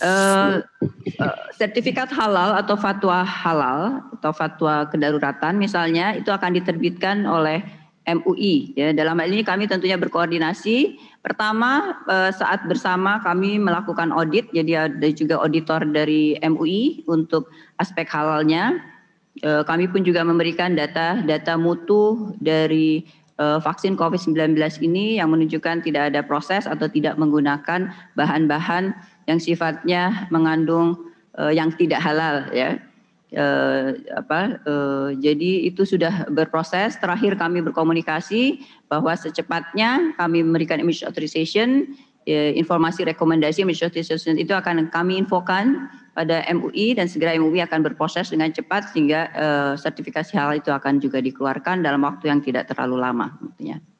Eh, eh, sertifikat halal atau fatwa halal atau fatwa kedaruratan misalnya itu akan diterbitkan oleh MUI. Ya, dalam hal ini kami tentunya berkoordinasi. Pertama uh, saat bersama kami melakukan audit, jadi ada juga auditor dari MUI untuk aspek halalnya. Kami pun juga memberikan data-data mutu dari Eh, vaksin COVID-19 ini yang menunjukkan tidak ada proses atau tidak menggunakan bahan-bahan yang sifatnya mengandung eh, yang tidak halal ya. Eh, apa jadi itu sudah berproses terakhir kami berkomunikasi bahwa secepatnya kami memberikan image authorization ya, informasi rekomendasi image authorization itu akan kami infokan pada MUI dan segera MUI akan berproses dengan cepat sehingga eh, sertifikasi halal itu akan juga dikeluarkan dalam waktu yang tidak terlalu lama. Tentunya.